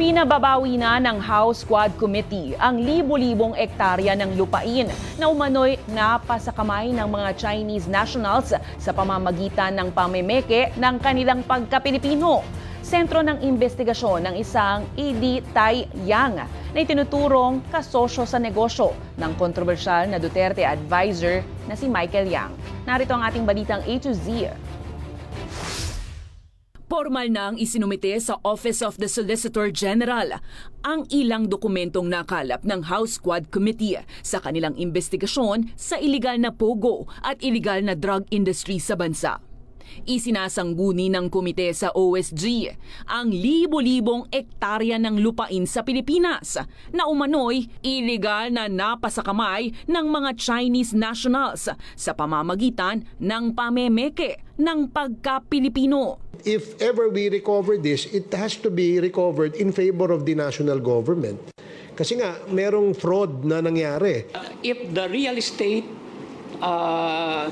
Pinababawi na ng House Squad Committee ang libo-libong ektarya ng lupain na umano'y napasakamay ng mga Chinese nationals sa pamamagitan ng pamemeke ng kanilang pagkapilipino. Sentro ng investigasyon ng isang ED Tai Yang na itinuturong kasosyo sa negosyo ng kontrobersyal na Duterte advisor na si Michael Yang. Narito ang ating balitang A to Z. Formal na ang isinumite sa Office of the Solicitor General ang ilang dokumentong nakalap ng House Squad Committee sa kanilang investigasyon sa ilegal na pogo at ilegal na drug industry sa bansa. Isinasangguni ng komite sa OSG ang libo-libong ektarya ng lupain sa Pilipinas na umano'y iligal na napasakamay ng mga Chinese nationals sa pamamagitan ng pamemeke ng pagka-Pilipino. If ever we recover this, it has to be recovered in favor of the national government. Kasi nga, merong fraud na nangyari. if the real estate uh,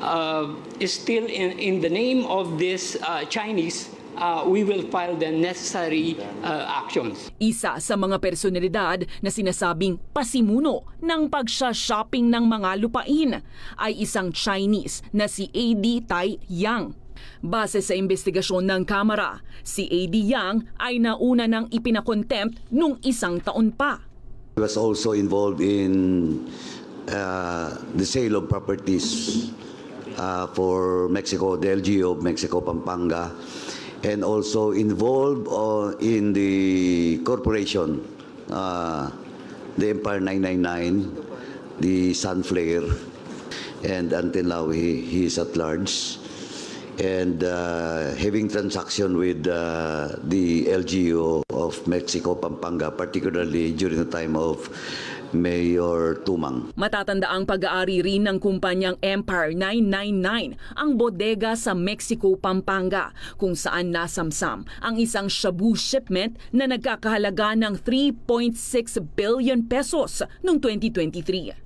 uh, still in, in the name of this uh, Chinese uh, we will file the necessary uh, actions. Isa sa mga personalidad na sinasabing pasimuno ng pagsha-shopping ng mga lupain ay isang Chinese na si AD Tai Yang. Base sa investigasyon ng kamera, si AD Yang ay nauna ng ipinakontempt nung isang taon pa. He was also involved in uh, the sale of properties uh, for Mexico, the LGU of Mexico Pampanga, and also involved uh, in the corporation, uh, the Empire 999, the Sunflare, and until now he, he is at large and uh, having transaction with uh, the LGU of Mexico, Pampanga, particularly during the time of Mayor Tumang. Matatanda ang pag-aari rin ng kumpanyang Empire 999, ang bodega sa Mexico, Pampanga, kung saan nasamsam ang isang shabu shipment na nagkakahalaga ng 3.6 billion pesos noong 2023.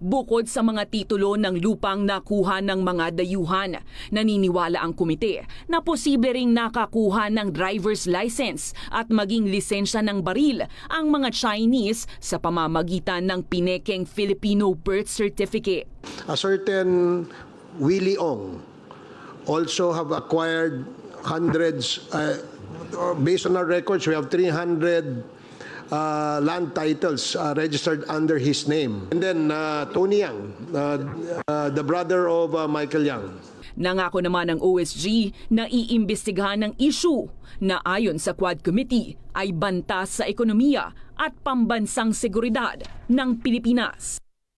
Bukod sa mga titulo ng lupang nakuha ng mga dayuhan, naniniwala ang komite na posible ring nakakuha ng driver's license at maging lisensya ng baril ang mga Chinese sa pamamagitan ng pinekeng Filipino birth certificate. A certain Willie Ong also have acquired hundreds, uh, based on our records, we have 300 uh, land titles uh, registered under his name. And then uh, Tony Yang, uh, uh, the brother of uh, Michael Yang. Nangako naman ng OSG na iimbestigahan ng issue na ayon sa Quad Committee ay banta sa ekonomiya at pambansang seguridad ng Pilipinas.